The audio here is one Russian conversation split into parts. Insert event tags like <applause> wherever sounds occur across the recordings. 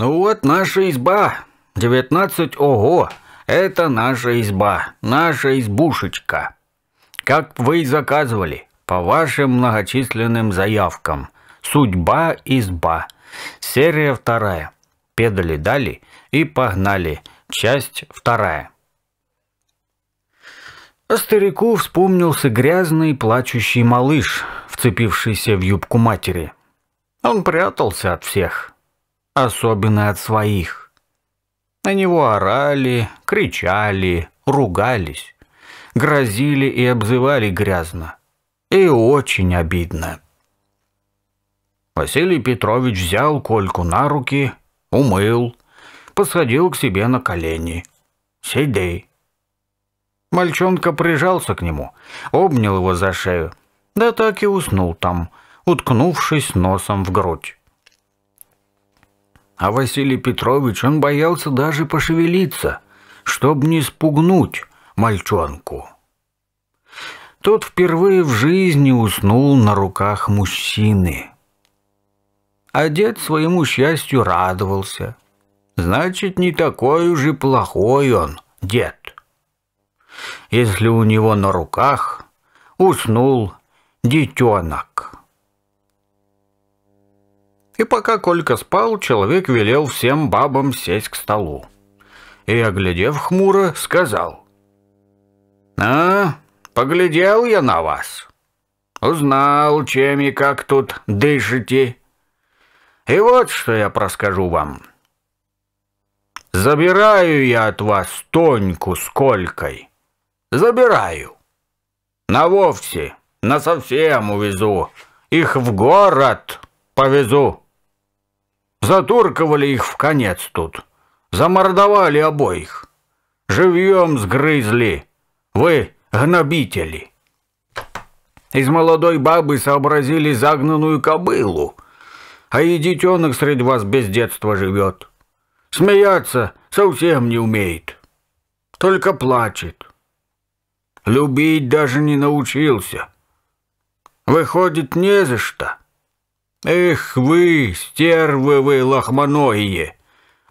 Ну «Вот наша изба. Девятнадцать ого. Это наша изба. Наша избушечка. Как вы и заказывали, по вашим многочисленным заявкам. Судьба изба. Серия вторая. Педали дали и погнали. Часть вторая». А старику вспомнился грязный плачущий малыш, вцепившийся в юбку матери. Он прятался от всех особенно от своих. На него орали, кричали, ругались, грозили и обзывали грязно. И очень обидно. Василий Петрович взял Кольку на руки, умыл, посадил к себе на колени. «Сиди». Мальчонка прижался к нему, обнял его за шею, да так и уснул там, уткнувшись носом в грудь. А Василий Петрович, он боялся даже пошевелиться, чтобы не спугнуть мальчонку. Тот впервые в жизни уснул на руках мужчины. А дед своему счастью радовался. Значит, не такой уже плохой он, дед. Если у него на руках уснул детенок. И пока Колька спал, человек велел всем бабам сесть к столу. И, оглядев хмуро, сказал. «А, поглядел я на вас. Узнал, чем и как тут дышите. И вот что я проскажу вам. Забираю я от вас Тоньку с Колькой. Забираю. На вовсе, на совсем увезу. Их в город повезу». Затурковали их в конец тут. Замордовали обоих. Живьем сгрызли. Вы гнобители. Из молодой бабы сообразили загнанную кобылу. А и детенок среди вас без детства живет. Смеяться совсем не умеет. Только плачет. Любить даже не научился. Выходит, не за что. Эх вы, стервы вы лохмоногие,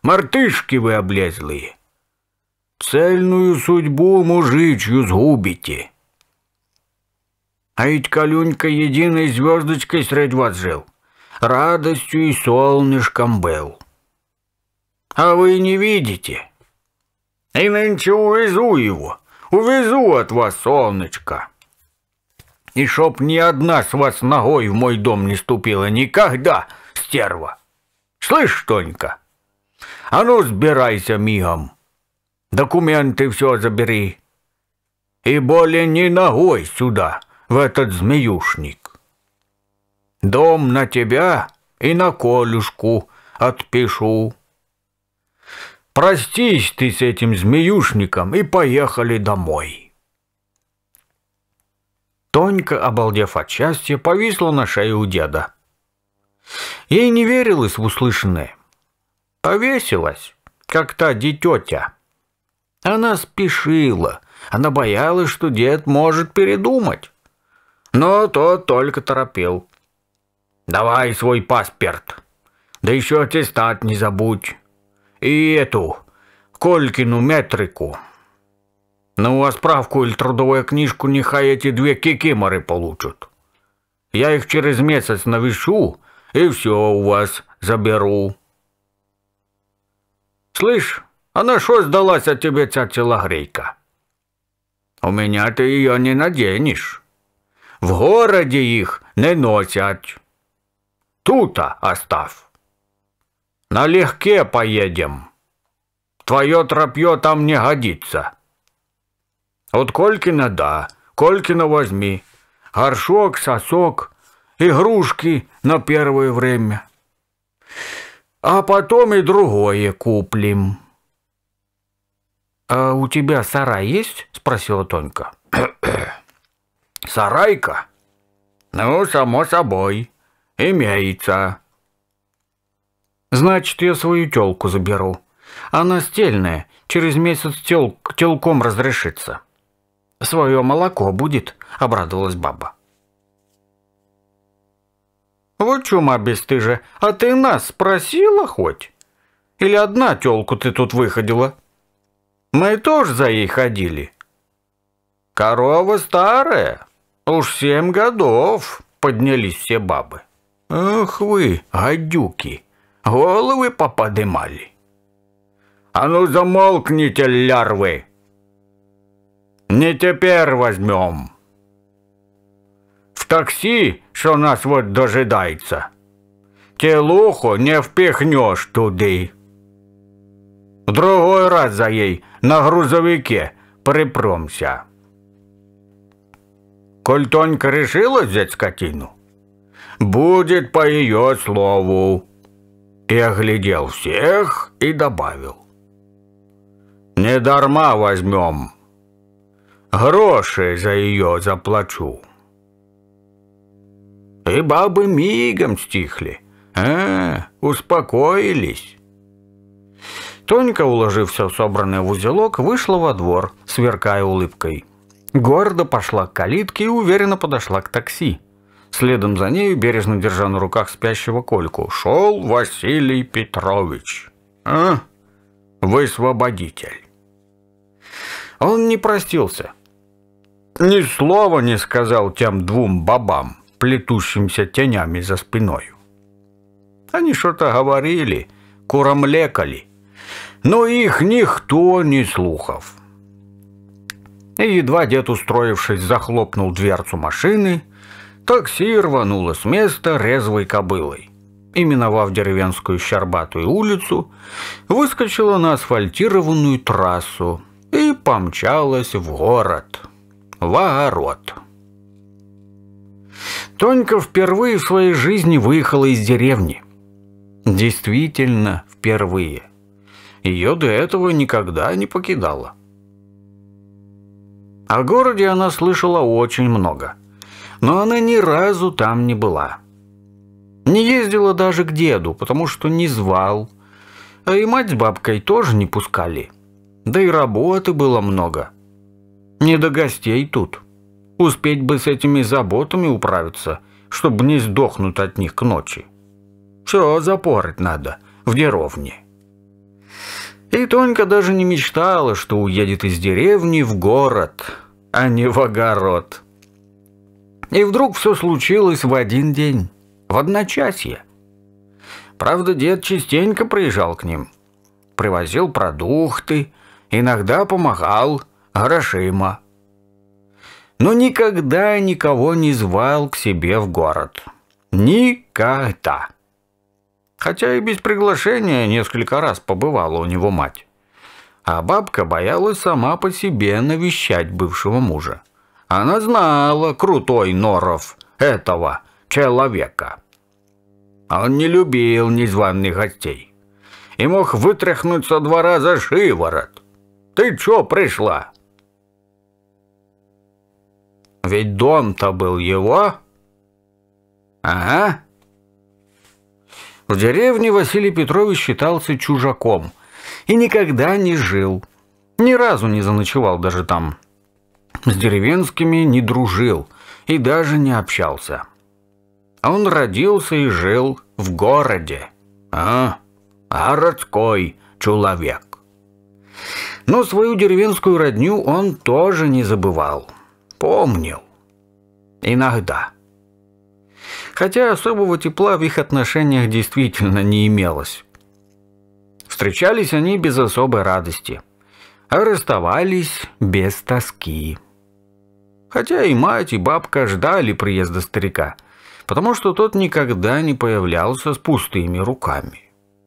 мартышки вы облезлые. Цельную судьбу мужичью сгубите. А ведь Калюнька единой звездочкой средь вас жил, радостью и солнышком был. А вы не видите? И нынче увезу его, увезу от вас солнышко. И чтоб ни одна с вас ногой в мой дом не ступила никогда, стерва. Слышь, Тонька, а ну сбирайся мигом. Документы все забери. И более ни ногой сюда, в этот змеюшник. Дом на тебя и на Колюшку отпишу. Простись ты с этим змеюшником и поехали домой. Тонька, обалдев от счастья, повисла на шее у деда. Ей не верилось в услышанное. Повесилась, как та дететя. Она спешила, она боялась, что дед может передумать. Но тот только торопил. «Давай свой паспорт, да еще аттестат не забудь. И эту, Колькину метрику». Ну, а справку или трудовую книжку нехай эти две кикиморы получат. Я их через месяц навешу и все у вас заберу. Слышь, она а что сдалась от тебе ця телогрейка? У меня ты ее не наденешь. В городе их не носят. Тута оставь. Налегке поедем. Твое тропье там не годится. А от Колькина – да, Колькина возьми. Горшок, сосок, игрушки на первое время. А потом и другое куплим. «А у тебя сарай есть?» – спросила Тонька. <coughs> «Сарайка? Ну, само собой, имеется». «Значит, я свою телку заберу. Она стельная, через месяц тел... телком разрешится». «Свое молоко будет», — обрадовалась баба. «Вот чума бесстыжа, а ты нас спросила хоть? Или одна тёлку ты тут выходила? Мы тоже за ней ходили». «Корова старая, уж семь годов», — поднялись все бабы. «Ах вы, гадюки, головы поподымали». «А ну замолкните, лярвы!» Не теперь возьмем. В такси, что нас вот дожидается, телуху не впихнешь туды. другой раз за ей на грузовике припромся. Коль Тонька решила взять скотину, будет по ее слову. И оглядел всех и добавил. «Не дарма возьмем» гроши за ее заплачу. И бабы мигом стихли, а, успокоились. Тонька, уложив все собранное в узелок, вышла во двор, сверкая улыбкой. Гордо пошла к калитке и уверенно подошла к такси. Следом за нею, бережно держа на руках спящего Кольку, шел Василий Петрович. «А? Высвободитель». Он не простился. Ни слова не сказал тем двум бабам, плетущимся тенями за спиной. Они что-то говорили, куромлекали, но их никто не слухав. И едва дед, устроившись, захлопнул дверцу машины, такси рвануло с места резвой кобылой. именовав деревенскую щербатую улицу, выскочила на асфальтированную трассу и помчалась в город». Лаарот. Тонька впервые в своей жизни выехала из деревни. Действительно, впервые. Ее до этого никогда не покидала. О городе она слышала очень много, но она ни разу там не была. Не ездила даже к деду, потому что не звал, а и мать с бабкой тоже не пускали. Да и работы было много – не до гостей тут. Успеть бы с этими заботами управиться, чтобы не сдохнуть от них к ночи. Все запорить надо в деревне. И Тонька даже не мечтала, что уедет из деревни в город, а не в огород. И вдруг все случилось в один день, в одночасье. Правда, дед частенько приезжал к ним. Привозил продукты, иногда помогал, грошима. Но никогда никого не звал к себе в город. Никогда. Хотя и без приглашения несколько раз побывала у него мать. А бабка боялась сама по себе навещать бывшего мужа. Она знала, крутой Норов, этого человека. Он не любил незваных гостей и мог вытряхнуть со двора за шиворот. «Ты чё пришла? Ведь дом-то был его. Ага. В деревне Василий Петрович считался чужаком и никогда не жил. Ни разу не заночевал даже там. С деревенскими не дружил и даже не общался. А он родился и жил в городе. А, а, городской человек. Но свою деревенскую родню он тоже не забывал помнил. Иногда. Хотя особого тепла в их отношениях действительно не имелось. Встречались они без особой радости, а расставались без тоски. Хотя и мать, и бабка ждали приезда старика, потому что тот никогда не появлялся с пустыми руками.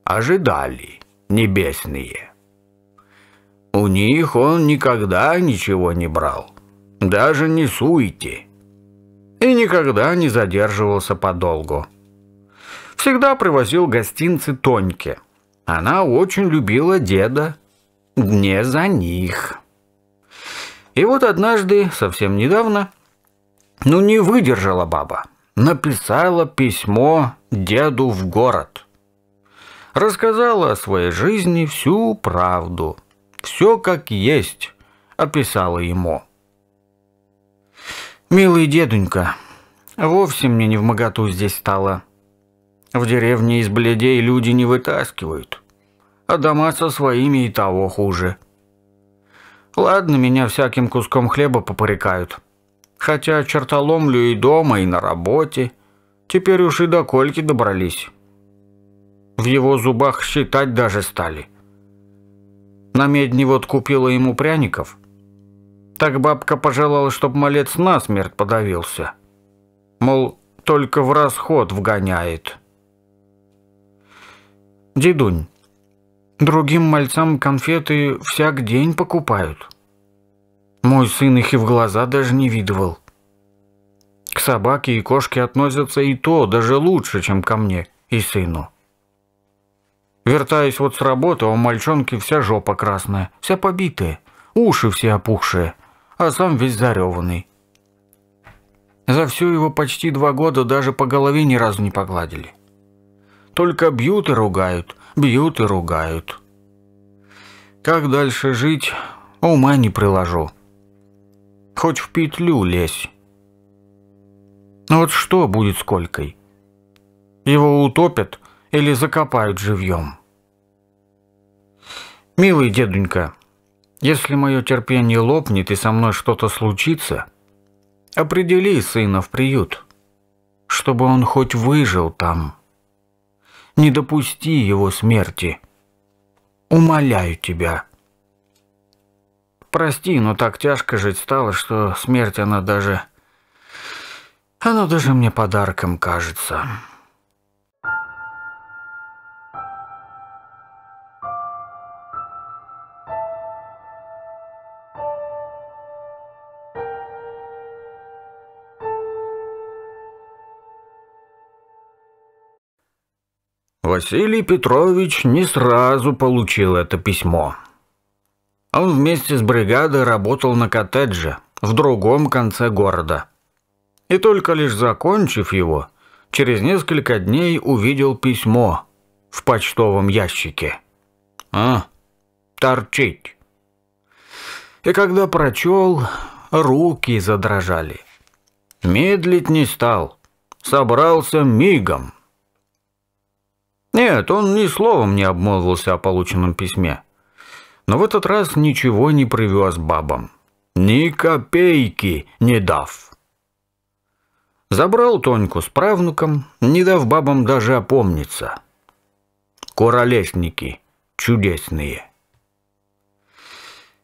Ожидали небесные. У них он никогда ничего не брал даже не суйте. И никогда не задерживался подолгу. Всегда привозил гостинцы Тоньке. Она очень любила деда. Не за них. И вот однажды, совсем недавно, ну не выдержала баба. Написала письмо деду в город. Рассказала о своей жизни всю правду. Все как есть, описала ему. «Милый дедунька, вовсе мне не в моготу здесь стало. В деревне из бледей люди не вытаскивают, а дома со своими и того хуже. Ладно, меня всяким куском хлеба попорекают, хотя чертоломлю и дома, и на работе. Теперь уж и до кольки добрались. В его зубах считать даже стали. На медне вот купила ему пряников, так бабка пожелала, чтоб малец насмерть подавился. Мол, только в расход вгоняет. Дедунь, другим мальцам конфеты всяк день покупают. Мой сын их и в глаза даже не видывал. К собаке и кошке относятся и то, даже лучше, чем ко мне и сыну. Вертаясь вот с работы, а у мальчонки вся жопа красная, вся побитая, уши все опухшие а сам весь зареванный. За всю его почти два года даже по голове ни разу не погладили. Только бьют и ругают, бьют и ругают. Как дальше жить, ума не приложу. Хоть в петлю лезь. Ну вот что будет с Колькой? Его утопят или закопают живьем? Милый дедунька, если мое терпение лопнет и со мной что-то случится, определи сына в приют, чтобы он хоть выжил там. Не допусти его смерти. Умоляю тебя. Прости, но так тяжко жить стало, что смерть она даже... Она даже мне подарком кажется». Василий Петрович не сразу получил это письмо. Он вместе с бригадой работал на коттедже в другом конце города. И только лишь закончив его, через несколько дней увидел письмо в почтовом ящике. А, торчить. И когда прочел, руки задрожали. Медлить не стал, собрался мигом – нет, он ни словом не обмолвился о полученном письме. Но в этот раз ничего не привез бабам. Ни копейки не дав. Забрал Тоньку с правнуком, не дав бабам даже опомниться. Королесники чудесные.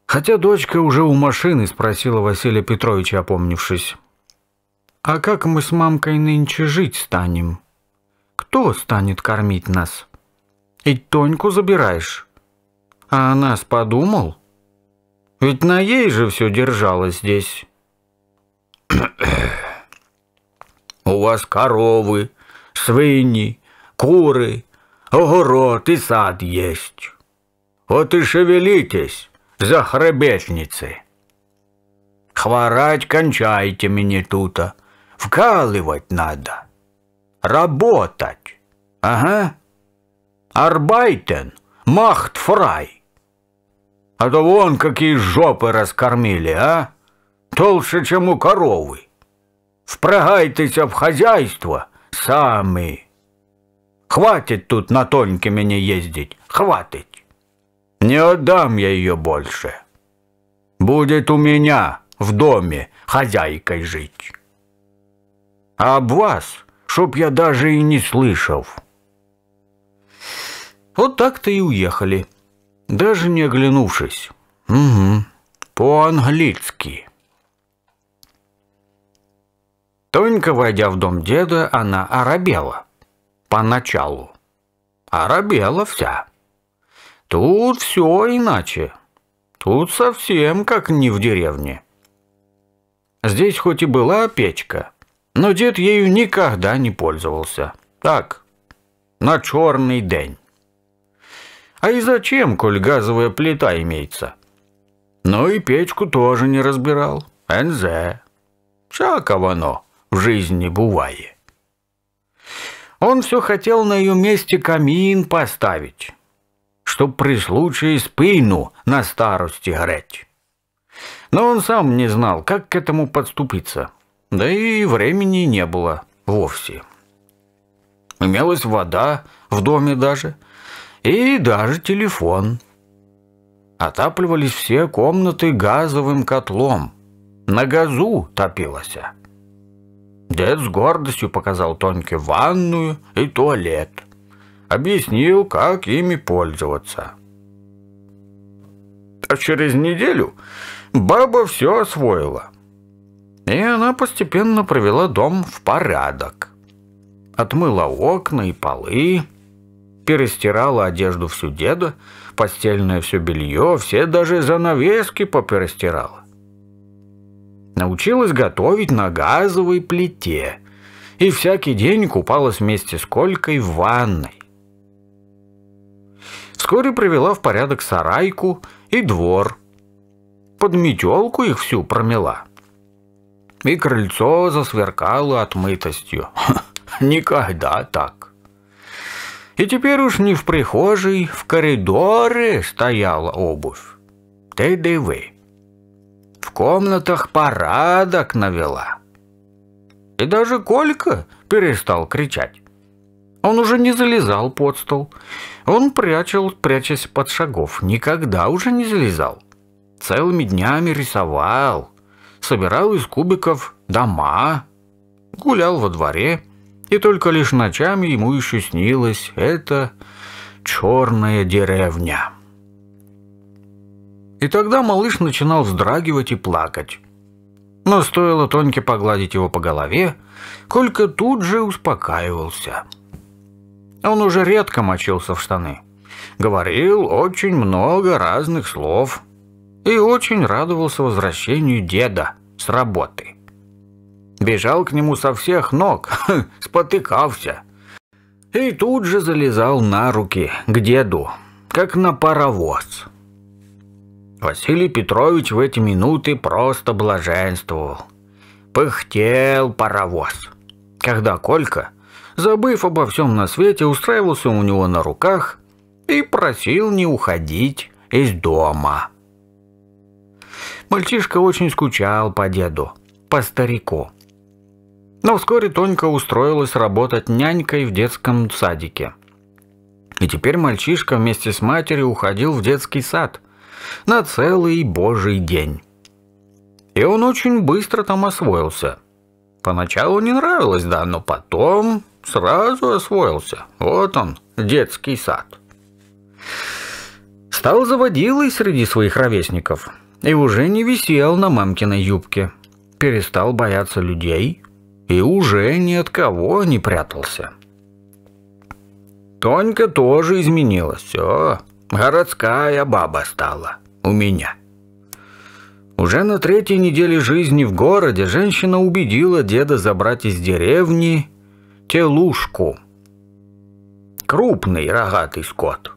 Хотя дочка уже у машины спросила Василия Петровича, опомнившись. «А как мы с мамкой нынче жить станем?» Кто станет кормить нас? И Тоньку забираешь. А о нас подумал? Ведь на ей же все держалось здесь. У вас коровы, свиньи, куры, огород и сад есть. Вот и шевелитесь, захребетницы. Хворать кончайте мне тута, вкалывать надо. Работать. Ага. Арбайтен, махтфрай. А то вон какие жопы раскормили, а? Толще, чем у коровы. Впрягайтесь в хозяйство сами. Хватит тут на тоньке меня ездить, хватит. Не отдам я ее больше. Будет у меня в доме хозяйкой жить. А об вас чтоб я даже и не слышал. Вот так-то и уехали, даже не оглянувшись. Угу, по-английски. Тонька, войдя в дом деда, она оробела. Поначалу. Оробела вся. Тут все иначе. Тут совсем как не в деревне. Здесь хоть и была печка, но дед ею никогда не пользовался. Так, на черный день. А и зачем, коль газовая плита имеется? Ну и печку тоже не разбирал. НЗ. Всякого оно в жизни бывает. Он все хотел на ее месте камин поставить, чтоб при случае спину на старости греть. Но он сам не знал, как к этому подступиться. Да и времени не было вовсе. Имелась вода в доме даже, и даже телефон. Отапливались все комнаты газовым котлом. На газу топилось. Дед с гордостью показал Тоньке ванную и туалет. Объяснил, как ими пользоваться. А через неделю баба все освоила – и она постепенно привела дом в порядок. Отмыла окна и полы, перестирала одежду всю деда, постельное все белье, все даже занавески поперестирала. Научилась готовить на газовой плите и всякий день купалась вместе с Колькой в ванной. Вскоре привела в порядок сарайку и двор. Под метелку их всю промела и крыльцо засверкало отмытостью. <laughs> Никогда так. И теперь уж не в прихожей, в коридоре стояла обувь. Ты дивы. В комнатах парадок навела. И даже Колька перестал кричать. Он уже не залезал под стол. Он прячел, прячась под шагов. Никогда уже не залезал. Целыми днями рисовал собирал из кубиков дома, гулял во дворе, и только лишь ночами ему еще снилось эта черная деревня. И тогда малыш начинал вздрагивать и плакать. Но стоило Тоньке погладить его по голове, Колька тут же успокаивался. Он уже редко мочился в штаны. Говорил очень много разных слов – и очень радовался возвращению деда с работы. Бежал к нему со всех ног, <laughs> спотыкался. И тут же залезал на руки к деду, как на паровоз. Василий Петрович в эти минуты просто блаженствовал. Пыхтел паровоз. Когда Колька, забыв обо всем на свете, устраивался у него на руках и просил не уходить из дома. Мальчишка очень скучал по деду, по старику. Но вскоре Тонька устроилась работать нянькой в детском садике. И теперь мальчишка вместе с матерью уходил в детский сад на целый божий день. И он очень быстро там освоился. Поначалу не нравилось, да, но потом сразу освоился. Вот он, детский сад. Стал заводилой среди своих ровесников – и уже не висел на мамкиной юбке. Перестал бояться людей и уже ни от кого не прятался. Тонька тоже изменилась. Все, городская баба стала у меня. Уже на третьей неделе жизни в городе женщина убедила деда забрать из деревни телушку. Крупный рогатый скот –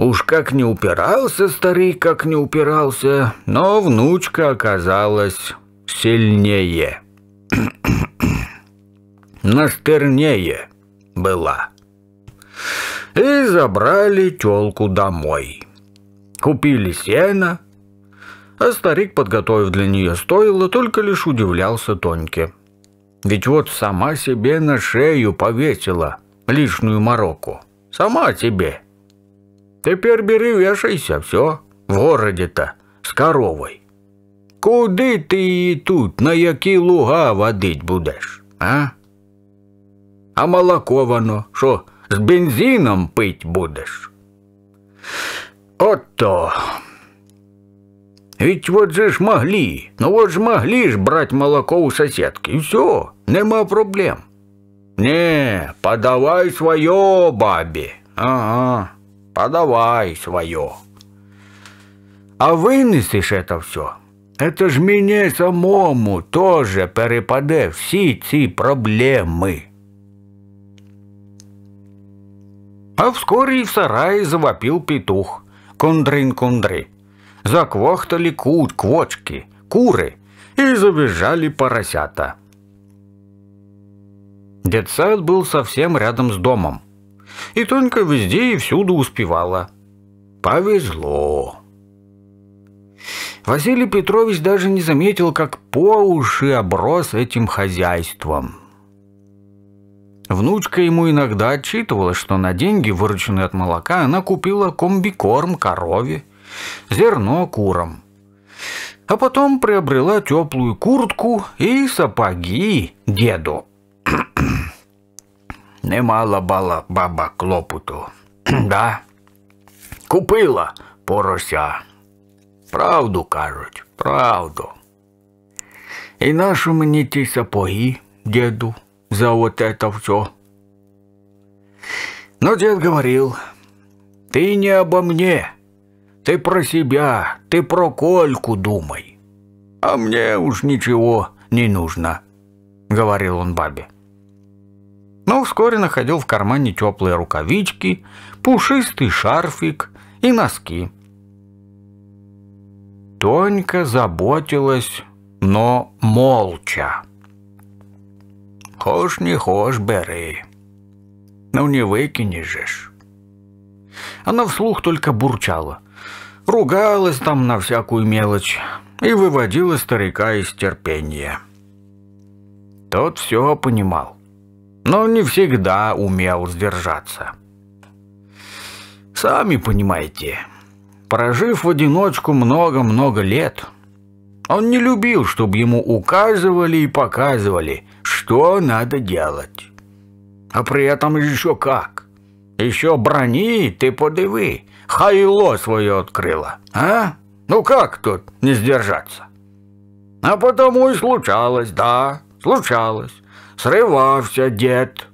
Уж как не упирался старик, как не упирался, но внучка оказалась сильнее. <clears throat> Настырнее была. И забрали тёлку домой. Купили сено, а старик, подготовив для нее стоило, только лишь удивлялся Тоньке. Ведь вот сама себе на шею повесила лишнюю мороку. Сама тебе. Теперь бери, вешайся, все, в городе то с коровой. Куди ты її тут, на які луга водить будешь, а? А молоко воно, что с бензином пить будешь? Отто, Ведь вот же ж могли, ну вот же могли ж брать молоко у соседки, и все, нема проблем. Не, подавай свое бабе, ага подавай свое. А вынесешь это все. Это ж мне самому тоже перепаде все эти проблемы. А вскоре и в сарае завопил петух. Кундрин-кундры. Заквохтали кут, квочки, куры и забежали поросята. Детсад был совсем рядом с домом и только везде и всюду успевала. Повезло. Василий Петрович даже не заметил, как по уши оброс этим хозяйством. Внучка ему иногда отчитывала, что на деньги, вырученные от молока, она купила комбикорм корове, зерно курам. А потом приобрела теплую куртку и сапоги деду немало бала баба клопоту. <clears throat> да? Купила порося. Правду кажуть, правду. І нащо мені ті сапоги, діду, за вот это все? Но ну, дед говорил, ты не обо мне, ты про себя, ты про Кольку думай. А мне уж ничего не нужно, говорил он бабе но вскоре находил в кармане теплые рукавички, пушистый шарфик и носки. Тонька заботилась, но молча. Хош не хошь, бери, ну не выкинешь же ж». Она вслух только бурчала, ругалась там на всякую мелочь и выводила старика из терпения. Тот все понимал но не всегда умел сдержаться. Сами понимаете, прожив в одиночку много-много лет, он не любил, чтобы ему указывали и показывали, что надо делать. А при этом еще как. Еще брони, ты подивы, хайло свое открыло, а? Ну как тут не сдержаться? А потому и случалось, да, случалось срывався дед.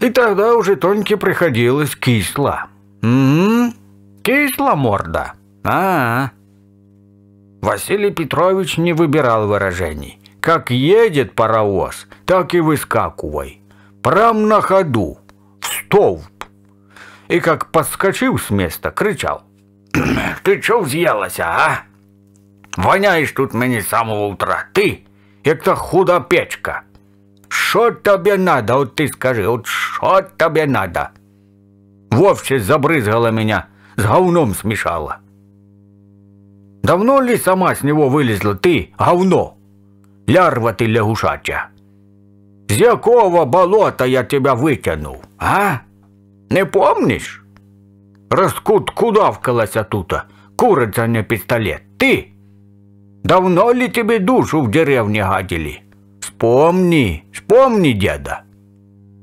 И тогда уже Тоньке приходилось кисло. Угу, кисла морда. А, -а, а Василий Петрович не выбирал выражений. Как едет паровоз, так и выскакивай. Прям на ходу, в столб. И как подскочил с места, кричал. «Ты чё взъелась, а? Воняешь тут мне с самого утра, ты!» Это худа печка. Что тебе надо, Вот ты скажи, вот что тебе надо? Вовсе забрызгала меня, с говном смешала. Давно ли сама с него вылезла ты, говно? Лярва ты лягушача. С якого болота я тебя вытянул, а? Не помнишь? Раскут кудавкалася тута, курица не пистолет. Ты? Давно ли тебе душу в деревне гадили? Вспомни, вспомни, деда.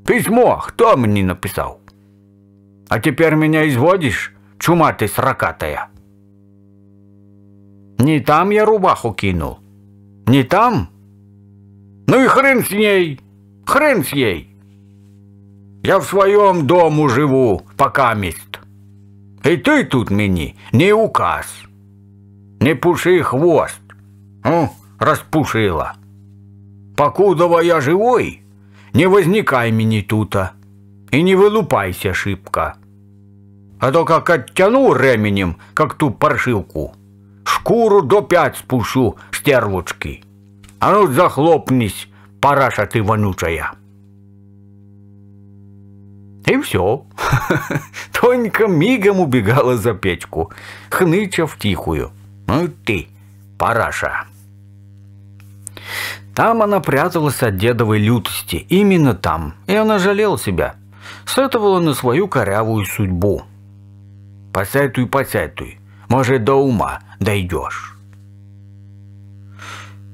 Письмо кто мне написал? А теперь меня изводишь, чума ты сракатая? Не там я рубаху кинул. Не там? Ну и хрен с ней, хрен с ней. Я в своем дому живу, пока мест. И ты тут мені не указ, не пуши хвост. «Ну, распушила. Покудова я живой, не возникай мне тута и не вылупайся шибко. А то как оттяну ременем, как ту паршилку, шкуру до пять спущу стервочки. А ну захлопнись, параша ты вонючая». И все. <laughs> Тонька мигом убегала за печку, хныча втихую. Ну ты, параша. Там она пряталась от дедовой лютости, именно там, и она жалела себя. Сетовала на свою корявую судьбу. «Посятуй, посятуй, может, до ума дойдешь».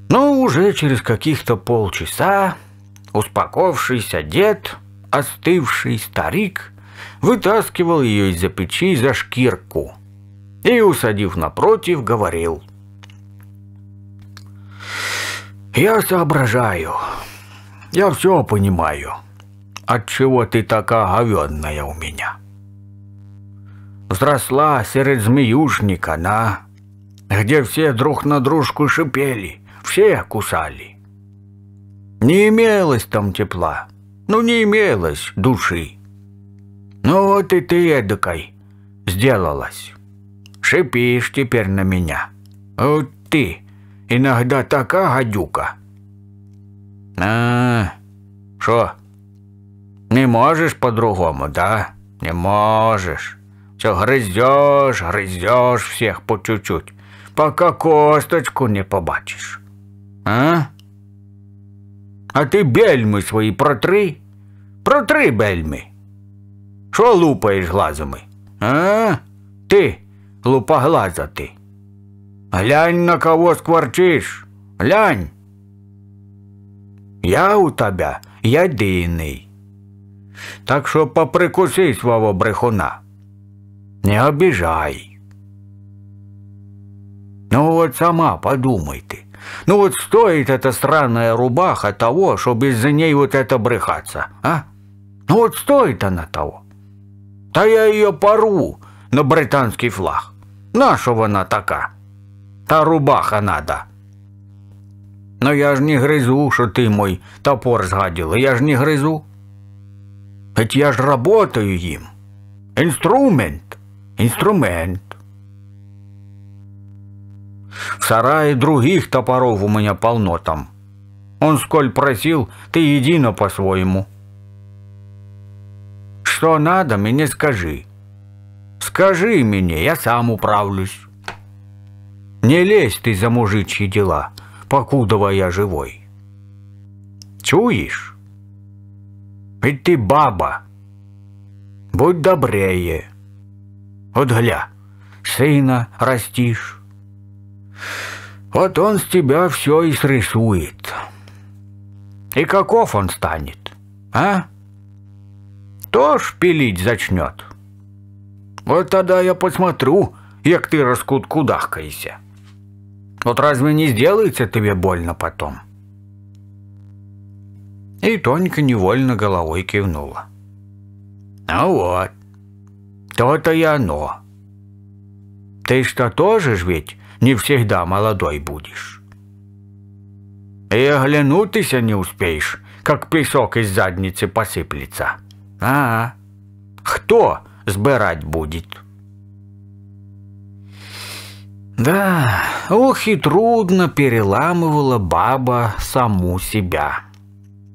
Но уже через каких-то полчаса успокоившийся дед, остывший старик, вытаскивал ее из-за печи за шкирку и, усадив напротив, говорил – Я соображаю. Я все понимаю. Отчего ты такая говенная у меня? Взросла серед змеюшника, на, где все друг на дружку шипели, все кусали. Не имелось там тепла, ну не имелось души. Ну вот и ты эдакой сделалась. Шипишь теперь на меня. Вот ты Іногда така гадюка. А, що? Не можеш по-другому, да? Не можеш. Все гризеш, гризеш всіх по чуть-чуть, поки косточку не побачиш. А? А ти бельми свої протри? Протри бельми. Що лупаєш глазами? А? Ти лупоглаза ти. Глянь, на кого скворчишь, глянь. Я у тебе єдиний. Так что поприкуси своего брехуна. Не обижай. Ну вот сама подумайте. Ну вот стоит эта странная рубаха того, чтобы из-за ней вот это брехаться, а? Ну вот стоит она того. Да я ее пору на британский флаг. нашего она такая та рубаха надо. Ну я ж не грызу, что ты мой топор сгадила, я ж не грызу. Ведь я ж работаю им. Инструмент, инструмент. В сарае других топоров у меня полно там. Он сколь просил, ты едино по-своему. Что надо, мне скажи. Скажи мне, я сам управлюсь. Не лезь ты за мужичьи дела, покудова я живой. Чуешь? Ведь ты баба. Будь добрее. Вот гля, сына растишь. Вот он с тебя все и срисует. И каков он станет, а? Тож пилить зачнет. Вот тогда я посмотрю, як ты раскуткудахкайся. Вот разве не сделается тебе больно потом?» И Тонька невольно головой кивнула. А вот, то-то и оно. Ты что, тоже ж ведь не всегда молодой будешь?» И оглянутися не успеешь, как песок из задницы посыплется. А, -а. кто сбирать будет?» Да, ох и трудно переламывала баба саму себя.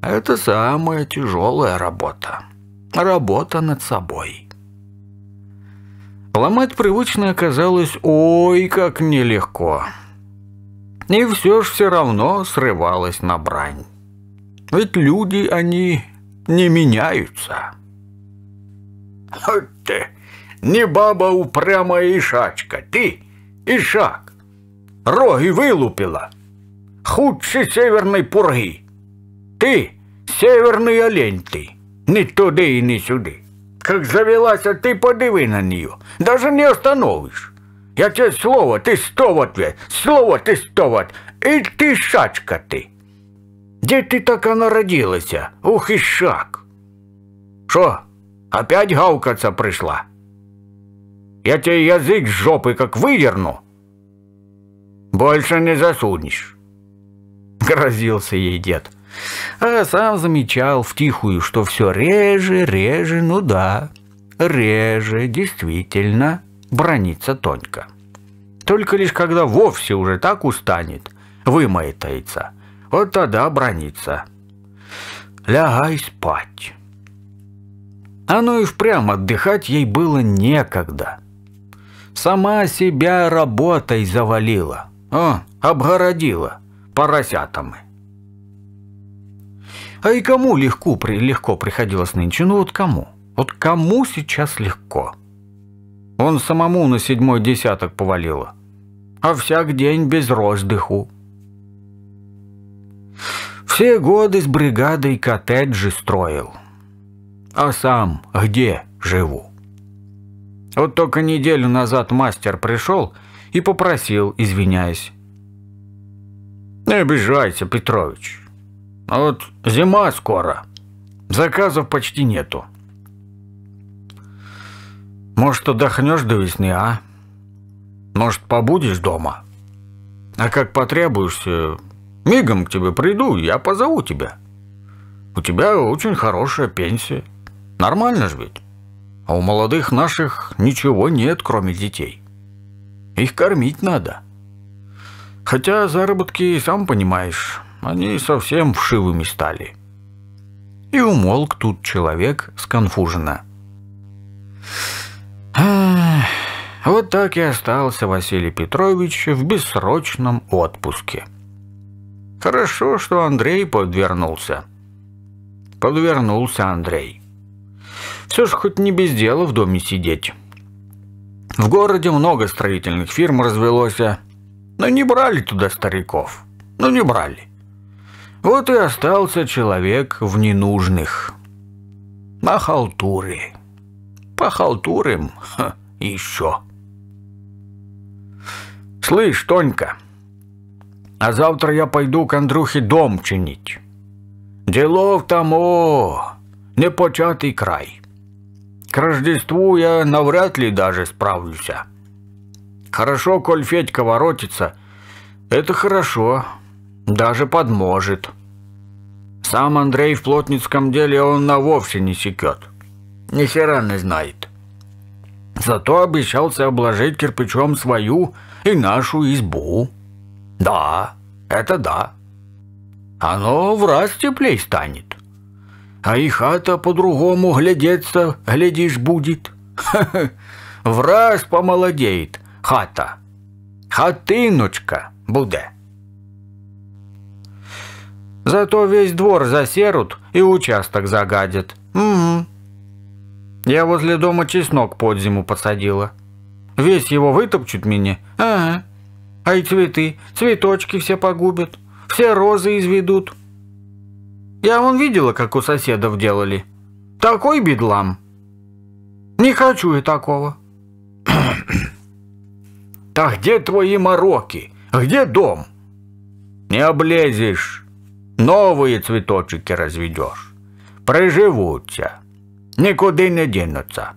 Это самая тяжелая работа. Работа над собой. Ломать привычно оказалось ой как нелегко. И все ж все равно срывалось на брань. Ведь люди, они не меняются. «Хоть ты, не баба упрямая шачка ты!» Ішак, роги вилупила. Худший северний пурги. Ти северний олень ти, не туди і не сюди. Как завелася, ти подиви на нее, даже не остановишь. Я тебе слово, ти сто в слово ти сто в ответ. І ти шачка ти. Де ти така народилася? Ух, ішак. Що, опять гавкаться прийшла? Я тебе язык с жопы как выдерну. Больше не засунешь. <laughs> Грозился ей дед. А сам замечал втихую, что все реже, реже, ну да, реже, действительно, бронится Тонька. Только лишь когда вовсе уже так устанет, вымаятается, вот тогда бронится. Лягай спать. А ну и впрямь отдыхать ей было некогда. — Сама себя работой завалила. О, а, обгородила поросятами. А и кому легко, легко приходилось нынче? Ну вот кому? Вот кому сейчас легко? Он самому на седьмой десяток повалило. А всяк день без роздыху. Все годы с бригадой коттеджи строил. А сам где живу? Вот только неделю назад мастер пришел и попросил, извиняясь. «Не обижайся, Петрович. А вот зима скоро. Заказов почти нету. Может, отдохнешь до весны, а? Может, побудешь дома? А как потребуешься, мигом к тебе приду, я позову тебя. У тебя очень хорошая пенсия. Нормально же ведь?» А у молодых наших ничего нет, кроме детей. Их кормить надо. Хотя заработки, сам понимаешь, они совсем вшивыми стали. И умолк тут человек сконфуженно. вот так и остался Василий Петрович в бессрочном отпуске. Хорошо, что Андрей подвернулся. Подвернулся Андрей. Все же хоть не без дела в доме сидеть. В городе много строительных фирм развелось, но не брали туда стариков. Ну не брали. Вот и остался человек в ненужных. На халтуре. По халтурим ха, еще. Слышь, Тонька, а завтра я пойду к Андрюхе дом чинить. Делов там, о, непочатый край. К Рождеству я навряд ли даже справлюсь. Хорошо, коль Федька воротится. Это хорошо. Даже подможет. Сам Андрей в плотницком деле он на вовсе не секет. Ни хера не знает. Зато обещался обложить кирпичом свою и нашу избу. Да, это да. Оно в раз теплей станет а и хата по-другому глядеться, глядишь, будет. Ха-ха, <laughs> враз помолодеет хата. Хатиночка буде. Зато весь двор засерут и участок загадят. Угу. Я возле дома чеснок под зиму посадила. Весь его вытопчут мне. Ага. А и цветы, цветочки все погубят, все розы изведут. Я вон видела, как у соседов делали. Такой бедлам. Не хочу я такого. <clears throat> Так где твои мороки? Где дом? Не облезешь. Новые цветочки разведешь. Приживутся. Никуда не денутся.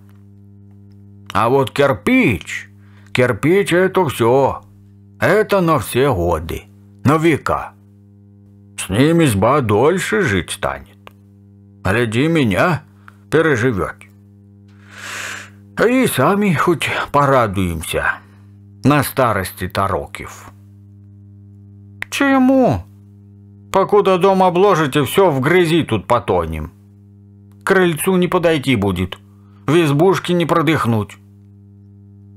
А вот кирпич, кирпич это все. Это на все годы, на века с ним изба дольше жить станет. Гляди меня, переживет. и сами хоть порадуемся на старости Тарокив. Чему? Покуда дом обложите, все в грязи тут потонем. К крыльцу не подойти будет, в избушке не продыхнуть.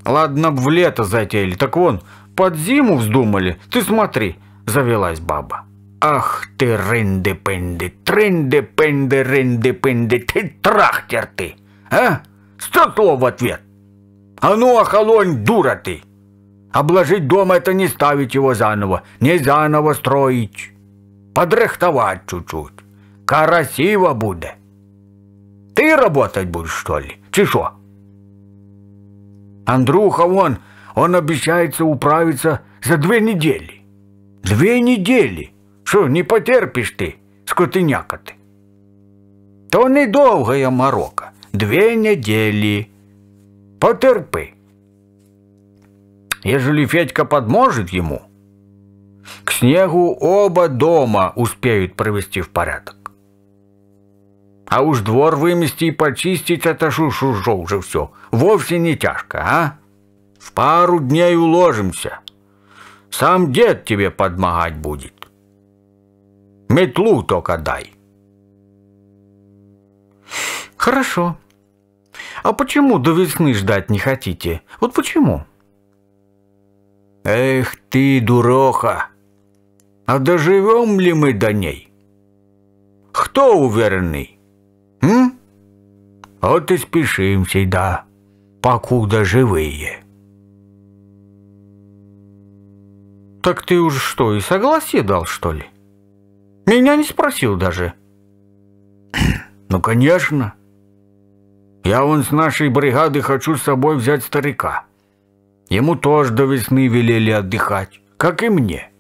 Ладно б в лето затеяли, так вон, под зиму вздумали, ты смотри, завелась баба. Ах ты, рынды-пынды, трынды-пынды, рынды-пынды, ты трахтер ты, а? Стекло в ответ. А ну, охолонь, дура ты. Обложить дом — это не ставить его заново, не заново строить. Подрыхтовать чуть-чуть. Красиво будет. Ты работать будешь, что ли? Чи шо? Андрюха, вон, он обещается управиться за две недели. Две недели! — Що, не потерпиш ти, скотиняка ти? То недовгая морока, две недели. Потерпи. Ежели Федька подможет ему, к снегу оба дома успеют провести в порядок. А уж двор вымести и почистить, это шушужо уже все. Вовсе не тяжко, а? В пару дней уложимся. Сам дед тебе подмагать будет. Метлу только дай. Хорошо. А почему до весны ждать не хотите? Вот почему? Эх ты, дуроха! А доживем ли мы до ней? Кто уверенный? М? Вот и спешим всегда, покуда живые. Так ты уж что, и согласие дал, что ли? — меня не спросил даже. Ну, конечно. Я вон с нашей бригады хочу с собой взять старика. Ему тоже до весны велели отдыхать, как и мне.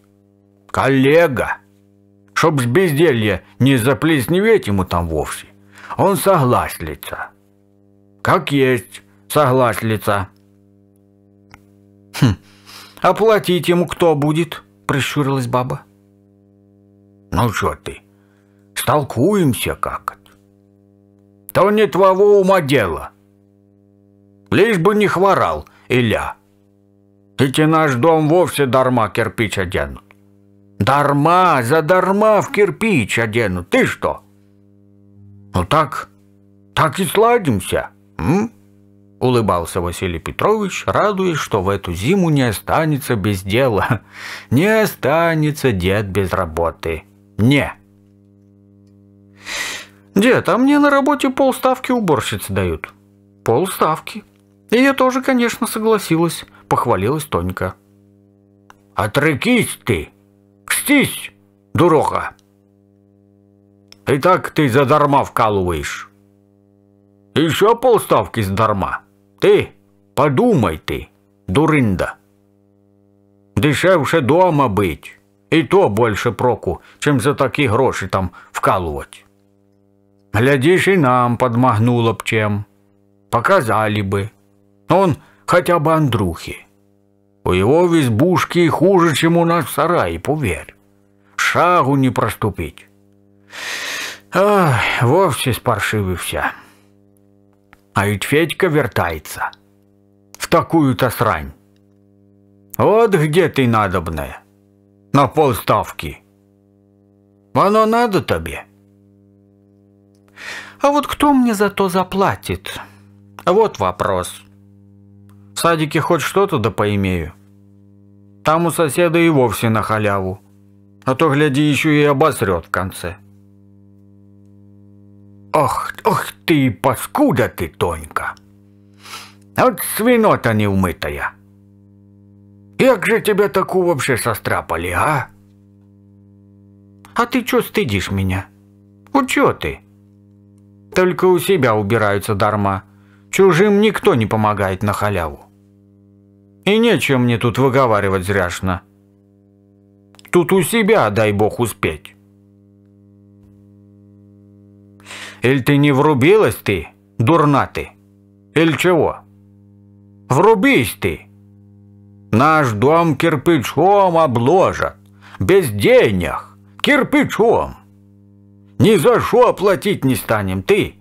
Коллега! Чтоб с безделья не заплесневеть ему там вовсе. Он согласится. Как есть, согласится. Хм, оплатить а ему кто будет? Прищурилась баба. Ну что ты, столкуемся как-то. То не твоего ума дело. Лишь бы не хворал, Иля. Эти наш дом вовсе дарма кирпич оденут. Дарма, за дарма в кирпич оденут. Ты что? Ну так, так и сладимся, м? Улыбался Василий Петрович, радуясь, что в эту зиму не останется без дела. <laughs> Не останется дед без работы. «Не!» «Дед, а мне на работе полставки уборщицы дают». «Полставки». И я тоже, конечно, согласилась. Похвалилась Тонька. «Отрекись ты! Кстись, дуроха!» «И так ты задарма вкалываешь!» «Еще полставки задарма! Ты, подумай ты, дурында! Дешевше дома быть!» І то більше проку, чим за такі гроші там вкалувати. Глядишь, и нам подмагнуло б чем. Показали бы. Он хотя бы Андрухи. У его в избушке хуже, чем у нас в сарае, поверь. Шагу не проступить. Ах, вовсе спаршивився. А ведь Федька вертается. В такую-то срань. Вот где ты надобная на полставки. оно надо тебе. А вот кто мне за то заплатит? Вот вопрос. В садике хоть что-то да поимею. Там у соседа и вовсе на халяву. А то, гляди, еще и обосрет в конце. Ох, ох ты, паскуда ты, Тонька! Вот свинота неумытая. Як же тебя таку вообще сострапали, а? А ты чё стыдишь меня? Учё ты? Только у себя убираются дарма. Чужим никто не помогает на халяву. И нечем мне тут выговаривать зряшно. Тут у себя, дай бог, успеть. Или ты не врубилась ты, дурна ты? Или чего? Врубись ты! Наш дом кирпичом обложат, без денег, кирпичом. Ни за что платить не станем ты,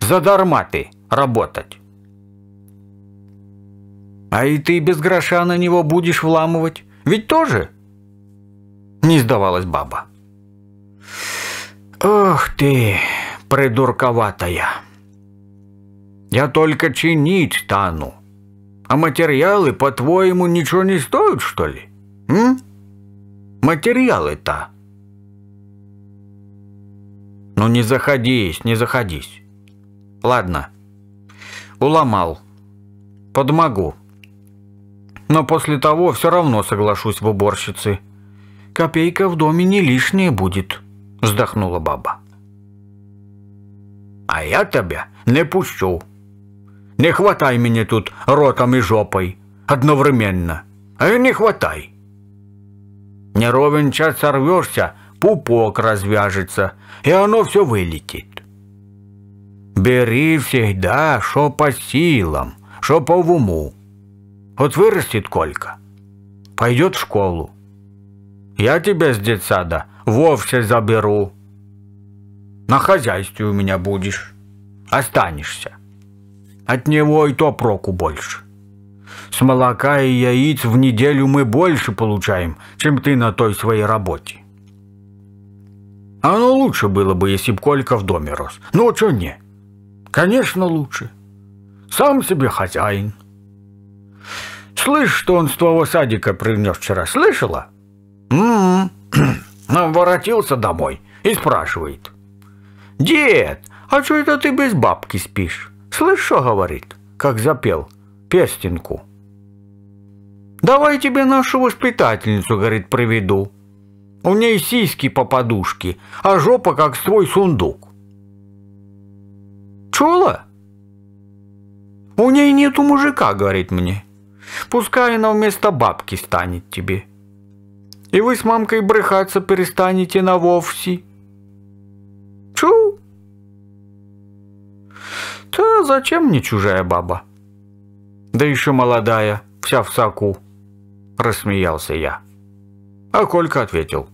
задарма ты работать. А и ты без гроша на него будешь вламывать, ведь тоже? Не сдавалась баба. Ох ты, придурковатая. Я только чинить стану, а материалы, по-твоему, ничего не стоят, что ли? М? Материалы-то. Ну не заходись, не заходись. Ладно. Уломал. Подмогу. Но после того все равно соглашусь в уборщице. Копейка в доме не лишняя будет, вздохнула баба. А я тебя не пущу, не хватай меня тут ротом и жопой одновременно. Эй, не хватай. Не ровен час сорвешься, пупок развяжется, и оно все вылетит. Бери всегда, что по силам, что по уму. Вот вырастет Колька, пойдет в школу. Я тебя с детсада вовсе заберу. На хозяйстве у меня будешь, останешься. От него и то проку больше. С молока и яиц в неделю мы больше получаем, чем ты на той своей работе. А оно лучше было бы, если б Колька в доме рос. Ну, а что не? Конечно, лучше. Сам себе хозяин. Слышь, что он с твоего садика принес вчера, слышала? м м-м. <clears throat> м воротился домой и спрашивает. «Дед, а что это ты без бабки спишь?» Слышь, что говорит, как запел песенку. «Давай тебе нашу воспитательницу, — говорит, — приведу. У ней сиськи по подушке, а жопа, как свой сундук». «Чула?» «У ней нету мужика, — говорит мне. Пускай она вместо бабки станет тебе. И вы с мамкой брыхаться перестанете на вовсе». Да зачем мне чужая баба? Да еще молодая, вся в соку. Рассмеялся я. А Колька ответил.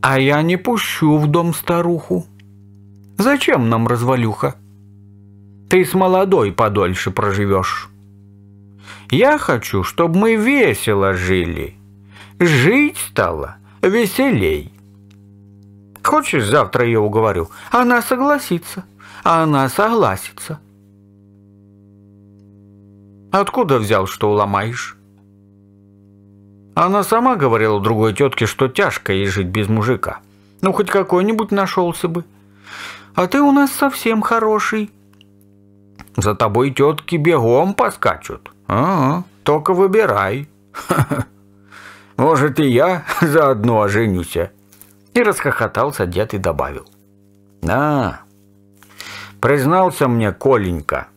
А я не пущу в дом старуху. Зачем нам развалюха? Ты с молодой подольше проживешь. Я хочу, чтобы мы весело жили. Жить стало веселей. Хочешь, завтра я уговорю? Она согласится. А она согласится. Откуда взял, что уломаешь? Она сама говорила другой тетке, что тяжко ей жить без мужика. Ну, хоть какой-нибудь нашелся бы. А ты у нас совсем хороший. За тобой тетки бегом поскачут. Ага, только выбирай. <laughs> Может, и я заодно оженюсь. И расхохотался дед и добавил. «На, Признался мне Коленька,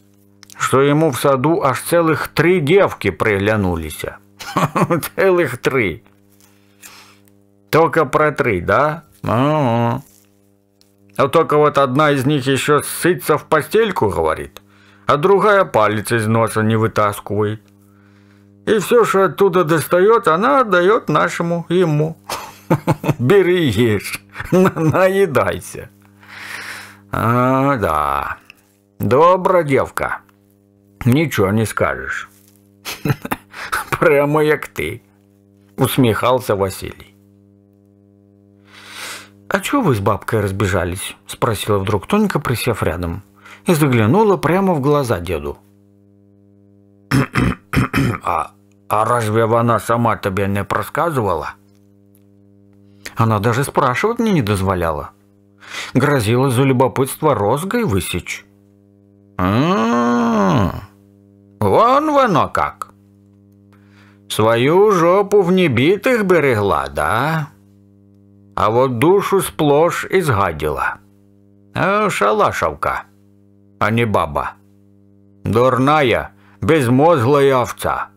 что ему в саду аж целых три девки приглянулись. <laughs> Целых три. Только про три, да? А, только вот одна из них еще сыться в постельку, говорит, а другая палец из носа не вытаскивает. И все, что оттуда достает, она отдает нашему ему. <laughs> Бери ешь, <laughs> наедайся. А, да. Добра девка. Ничего не скажешь. <laughs> Прямо как ты. Усмехался Василий. А чего вы с бабкой разбежались? спросила вдруг Тонька, присев рядом, и заглянула прямо в глаза деду. <coughs> а, а разве она сама тебе не просказывала? Она даже спрашивать мне не дозволяла. Грозило за любопытство розгой высечь. М-м-м. Вон воно как!» Свою жопу в небитых берегла, да? А вот душу сплошь изгадила. сгадила. Э, шалашовка, а не баба. Дурная, безмозглая овца.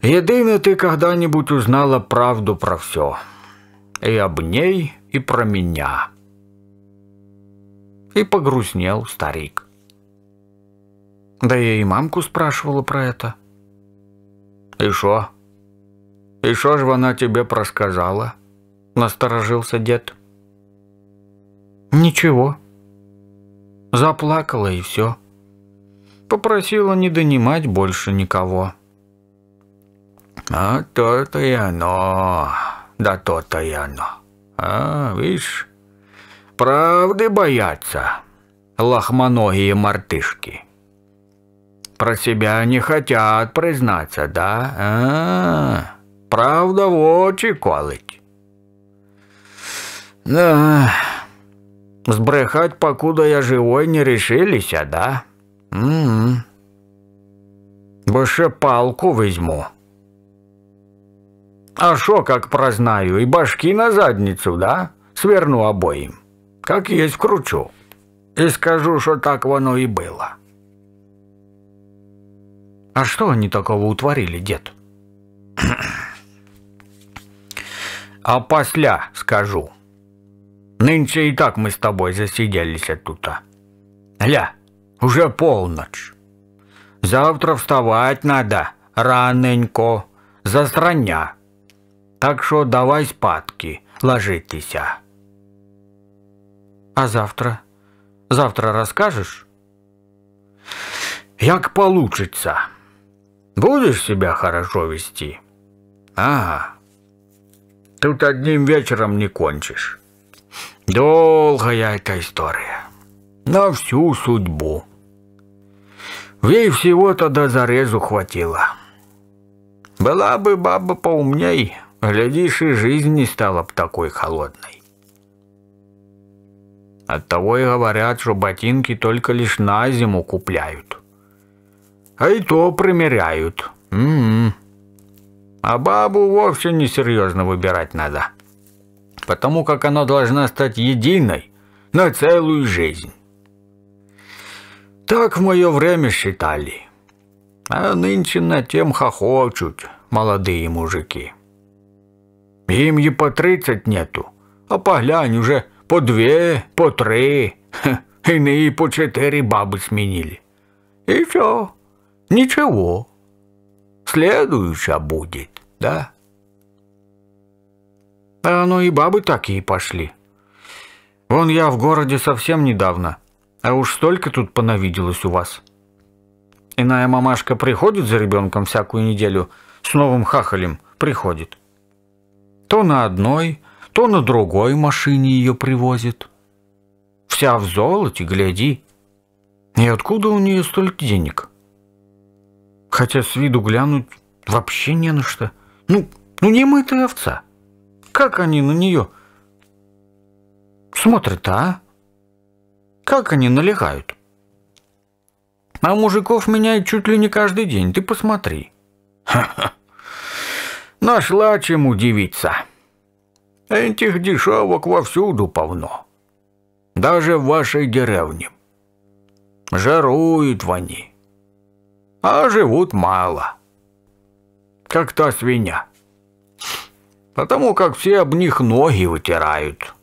Едино ты когда-нибудь узнала правду про все. И об ней, и про меня. И погрузнел старик. Да я и мамку спрашивала про это. И шо? И шо ж она тебе просказала? Насторожился дед. Ничего. Заплакала и все. Попросила не донимать больше никого. А то-то и оно, да то-то и оно. А, видишь, правды боятся лохмоногие мартышки. Про себя не хотят признаться, да? А, правда в очі колить. Да, сбрехать, покуда я живой, не решилися, а, да? М м-м. -м. палку возьму. А шо как прознаю, и башки на задницу, да? Сверну обоим. Как есть кручу. И скажу, что так воно и было. А что они такого утворили, дед? <clears throat> А после скажу. Нынче и так мы с тобой засиделись тут. Ля, уже полночь. Завтра вставать надо, раненько, за страня. Так що давай спадки, ложитися. А завтра? Завтра расскажешь? Як получится. Будешь себя хорошо вести? Ага. Тут одним вечером не кончишь. Долгая эта история. На всю судьбу. Ей всего-то до зарезу хватило. Была бы баба поумней, Глядишь, и жизнь не стала б такой холодной. Оттого и говорят, что ботинки только лишь на зиму купляют. А и то примеряют. М м-м. -м. А бабу вовсе не серьезно выбирать надо. Потому как она должна стать единой на целую жизнь. Так в мое время считали. А нынче над тем хохочут молодые мужики. Им и по тридцать нету, а поглянь, уже по две, по три, Ха, иные по четыре бабы сменили. И все, ничего. Следующая будет, да? А ну и бабы такие пошли. Вон я в городе совсем недавно, а уж столько тут понавиделось у вас. Иная мамашка приходит за ребенком всякую неделю, с новым хахалем приходит. То на одной, то на другой машине ее привозит. Вся в золоте, гляди. И откуда у нее столько денег? Хотя с виду глянуть вообще не на что. Ну, ну не мы это овца. Как они на нее смотрят, а? Как они налегают? А мужиков меняют чуть ли не каждый день, ты посмотри. Ха-ха. Нашла чем удивиться. Этих дешевок вовсюду полно. Даже в вашей деревне. Жаруют они. А живут мало. Как та свинья. Потому как все об них ноги вытирают.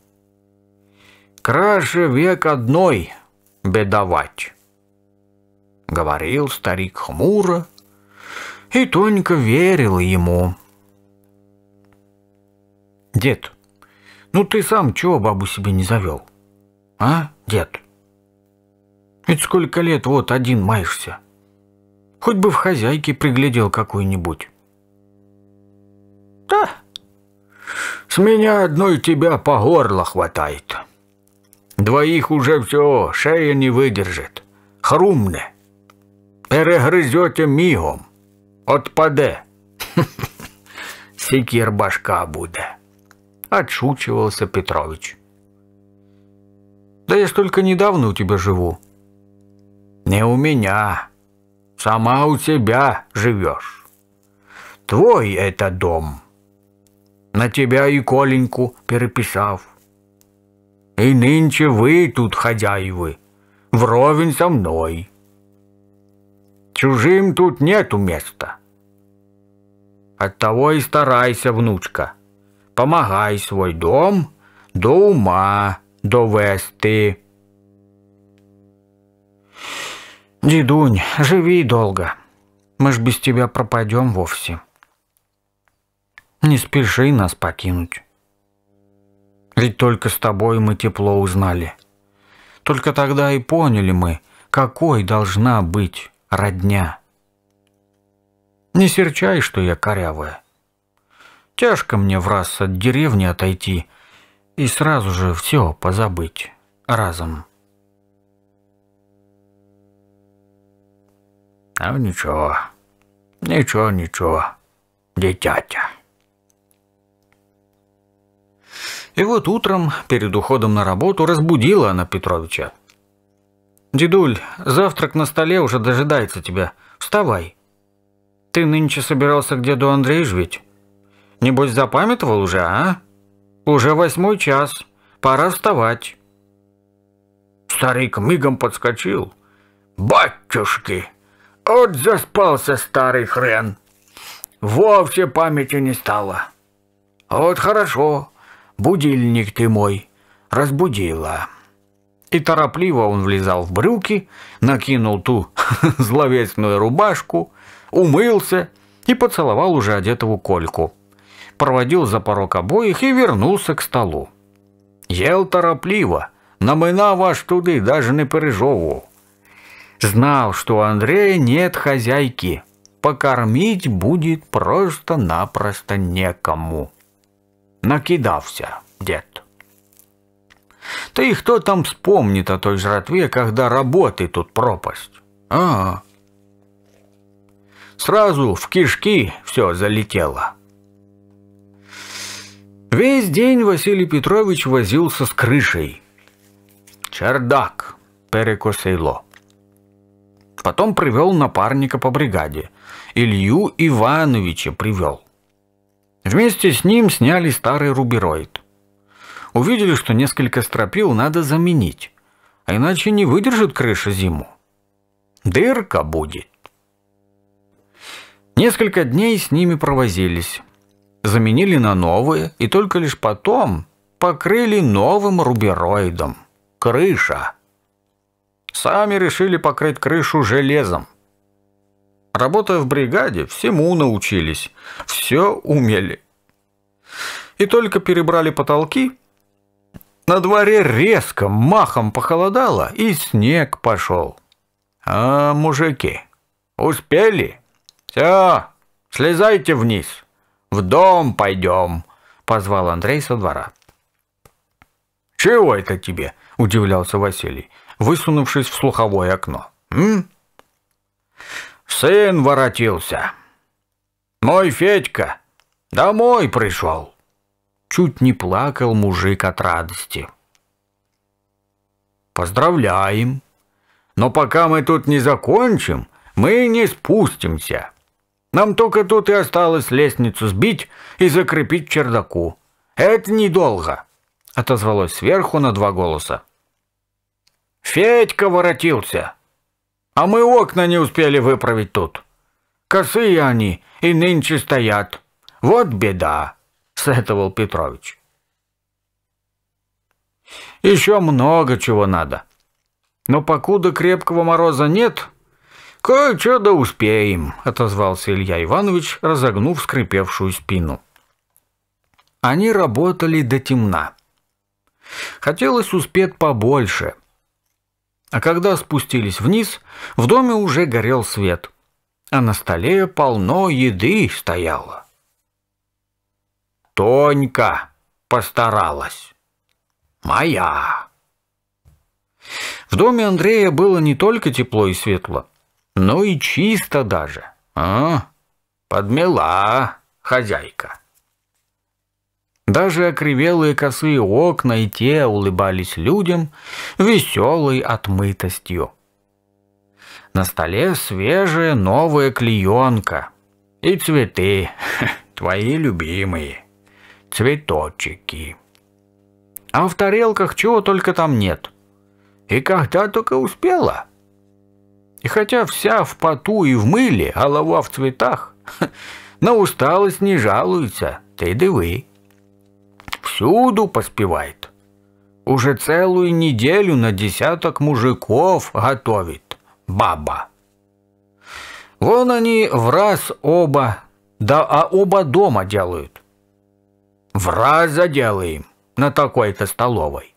Краше век одной бедовать. Говорил старик хмуро, и Тонька верила ему. Дед, ну ты сам чего бабу себе не завел? А, дед? Ведь сколько лет вот один маешься. Хоть бы в хозяйке приглядел какую-нибудь. Да, с меня одной тебя по горло хватает. Двоих уже все, шея не выдержит. Хрумне. Перегрызете мигом. Отпаде. <laughs> секир башка будет отшучивался Петрович. «Да я столько недавно у тебя живу». «Не у меня. Сама у тебя живешь. Твой это дом. На тебя и Коленьку переписав. И нынче вы тут хозяевы, вровень со мной. Чужим тут нету места. Оттого и старайся, внучка» помагай свой дом до ума довести. Дедунь, живи долго. Мы ж без тебя пропадем вовсе. Не спеши нас покинуть. Ведь только с тобой мы тепло узнали. Только тогда и поняли мы, какой должна быть родня. Не серчай, что я корявая. Тяжко мне в раз от деревни отойти и сразу же все позабыть разом. А ничего, ничего, ничего, дитятя. И вот утром, перед уходом на работу, разбудила она Петровича. «Дедуль, завтрак на столе уже дожидается тебя. Вставай. Ты нынче собирался к деду Андреевич жить. Небось, запамятовал уже, а? Уже восьмой час. Пора вставать. Старик мигом подскочил. Батюшки! От заспался старый хрен. Вовсе памяти не стало. А вот хорошо, будильник ты мой разбудила. И торопливо он влезал в брюки, накинул ту <laughs> зловесную рубашку, умылся и поцеловал уже одетого Кольку проводил за порог обоих и вернулся к столу. Ел торопливо, на намына ваш туды даже не пережевывал. Знал, что у Андрея нет хозяйки, покормить будет просто-напросто некому. Накидался, дед. Да и кто там вспомнит о той жратве, когда работы тут пропасть? А, -а. Сразу в кишки все залетело. Весь день Василий Петрович возился с крышей. Чердак, перекосило. Потом привел напарника по бригаде. Илью Ивановича привел. Вместе с ним сняли старый рубероид. Увидели, что несколько стропил надо заменить, а иначе не выдержит крыша зиму. Дырка будет. Несколько дней с ними провозились заменили на новые и только лишь потом покрыли новым рубероидом. Крыша. Сами решили покрыть крышу железом. Работая в бригаде, всему научились, все умели. И только перебрали потолки, на дворе резко махом похолодало и снег пошел. А мужики, успели? Все, слезайте вниз. В дом пойдем!» — позвал Андрей со двора. «Чего это тебе?» — удивлялся Василий, высунувшись в слуховое окно. «М? Сын воротился. Мой Федька домой пришел!» Чуть не плакал мужик от радости. «Поздравляем! Но пока мы тут не закончим, мы не спустимся!» Нам только тут и осталось лестницу сбить и закрепить чердаку. Это недолго, — отозвалось сверху на два голоса. Федька воротился. А мы окна не успели выправить тут. Косые они и нынче стоят. Вот беда, — сетовал Петрович. Еще много чего надо. Но покуда крепкого мороза нет, — «Кое-что да успеем», – отозвался Илья Иванович, разогнув скрипевшую спину. Они работали до темна. Хотелось успеть побольше. А когда спустились вниз, в доме уже горел свет, а на столе полно еды стояло. «Тонька постаралась. Моя!» В доме Андрея было не только тепло и светло, ну и чисто даже. А? Подмела хозяйка. Даже окривелые косые окна и те улыбались людям веселой отмытостью. На столе свежая новая клеенка и цветы, <laughs> твои любимые, цветочки. А в тарелках чего только там нет. И когда только успела — и хотя вся в поту и в мыле, а лава в цветах, <laughs> на усталость не жалуется, ты дивы. Всюду поспевает. Уже целую неделю на десяток мужиков готовит баба. Вон они в раз оба, да а оба дома делают. В раз заделаем на такой-то столовой.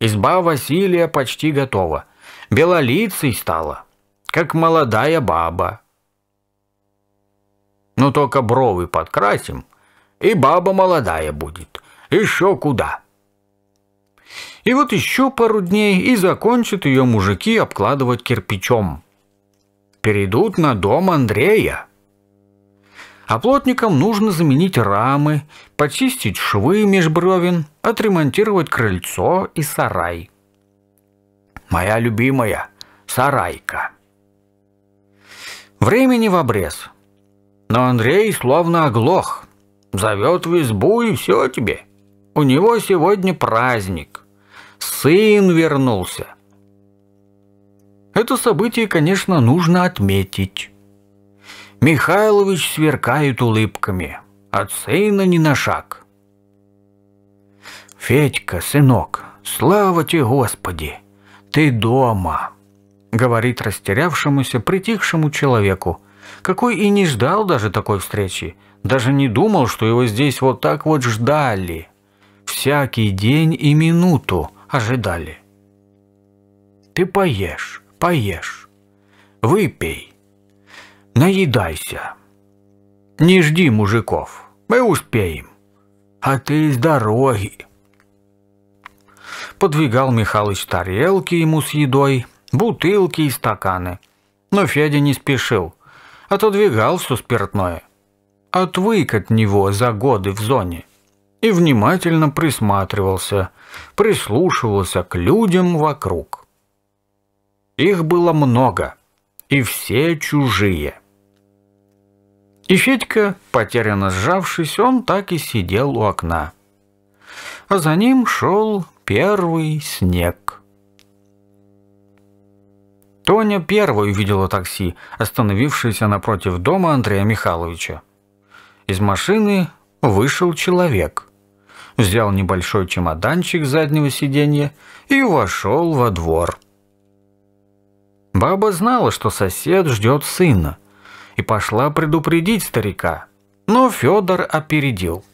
Изба Василия почти готова – белолицей стала, как молодая баба. Ну только бровы подкрасим, и баба молодая будет. Еще куда. И вот еще пару дней, и закончат ее мужики обкладывать кирпичом. Перейдут на дом Андрея. А плотникам нужно заменить рамы, почистить швы межбровен, отремонтировать крыльцо и сарай моя любимая, сарайка. Времени в обрез. Но Андрей словно оглох. Зовет в избу и все тебе. У него сегодня праздник. Сын вернулся. Это событие, конечно, нужно отметить. Михайлович сверкает улыбками. От сына не на шаг. Федька, сынок, слава тебе, Господи! ты дома», — говорит растерявшемуся, притихшему человеку, какой и не ждал даже такой встречи, даже не думал, что его здесь вот так вот ждали. Всякий день и минуту ожидали. «Ты поешь, поешь, выпей, наедайся. Не жди мужиков, мы успеем. А ты с дороги, подвигал Михалыч тарелки ему с едой, бутылки и стаканы. Но Федя не спешил, отодвигал все спиртное. Отвык от него за годы в зоне. И внимательно присматривался, прислушивался к людям вокруг. Их было много, и все чужие. И Федька, потерянно сжавшись, он так и сидел у окна. А за ним шел Первый снег. Тоня первой увидела такси, остановившееся напротив дома Андрея Михайловича. Из машины вышел человек. Взял небольшой чемоданчик с заднего сиденья и вошел во двор. Баба знала, что сосед ждет сына, и пошла предупредить старика. Но Федор опередил.